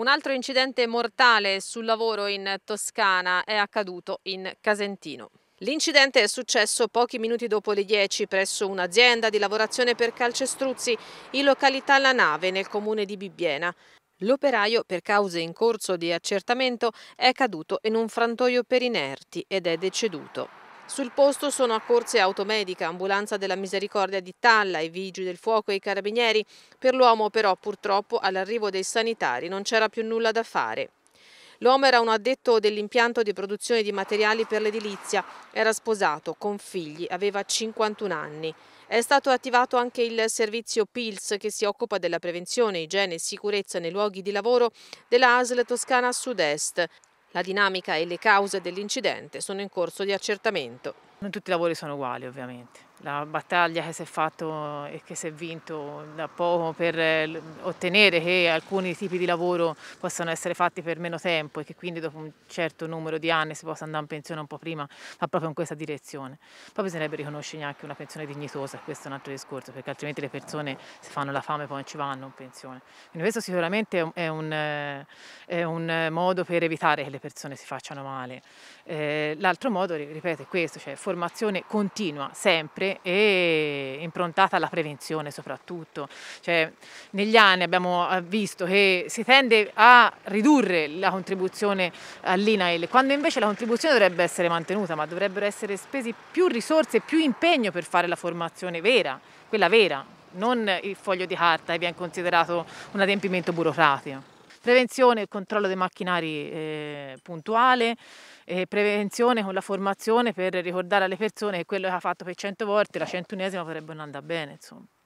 Un altro incidente mortale sul lavoro in Toscana è accaduto in Casentino. L'incidente è successo pochi minuti dopo le 10 presso un'azienda di lavorazione per calcestruzzi in località La Nave nel comune di Bibbiena. L'operaio, per cause in corso di accertamento, è caduto in un frantoio per inerti ed è deceduto. Sul posto sono accorse automedica, ambulanza della misericordia di Talla, i vigili del fuoco e i carabinieri. Per l'uomo però purtroppo all'arrivo dei sanitari non c'era più nulla da fare. L'uomo era un addetto dell'impianto di produzione di materiali per l'edilizia, era sposato, con figli, aveva 51 anni. È stato attivato anche il servizio PILS che si occupa della prevenzione, igiene e sicurezza nei luoghi di lavoro della ASL Toscana Sud-Est. La dinamica e le cause dell'incidente sono in corso di accertamento. Non tutti i lavori sono uguali ovviamente, la battaglia che si è fatta e che si è vinto da poco per eh, ottenere che alcuni tipi di lavoro possano essere fatti per meno tempo e che quindi dopo un certo numero di anni si possa andare in pensione un po' prima, ma proprio in questa direzione. Poi bisognerebbe riconoscere anche una pensione dignitosa, questo è un altro discorso, perché altrimenti le persone si fanno la fame e poi non ci vanno in pensione. Quindi questo sicuramente è un, è un eh, modo per evitare che le persone si facciano male. Eh, l'altro modo, ripeto, è questo, cioè formazione continua, sempre e improntata alla prevenzione soprattutto. Cioè, negli anni abbiamo eh, visto che si tende a ridurre la contribuzione all'INAIL, quando invece la contribuzione dovrebbe essere mantenuta, ma dovrebbero essere spesi più risorse, e più impegno per fare la formazione vera, quella vera, non il foglio di carta che viene considerato un adempimento burocratico. Prevenzione e controllo dei macchinari eh, puntuale, eh, prevenzione con la formazione per ricordare alle persone che quello che ha fatto per cento volte, la centunesima potrebbe non andare bene. Insomma.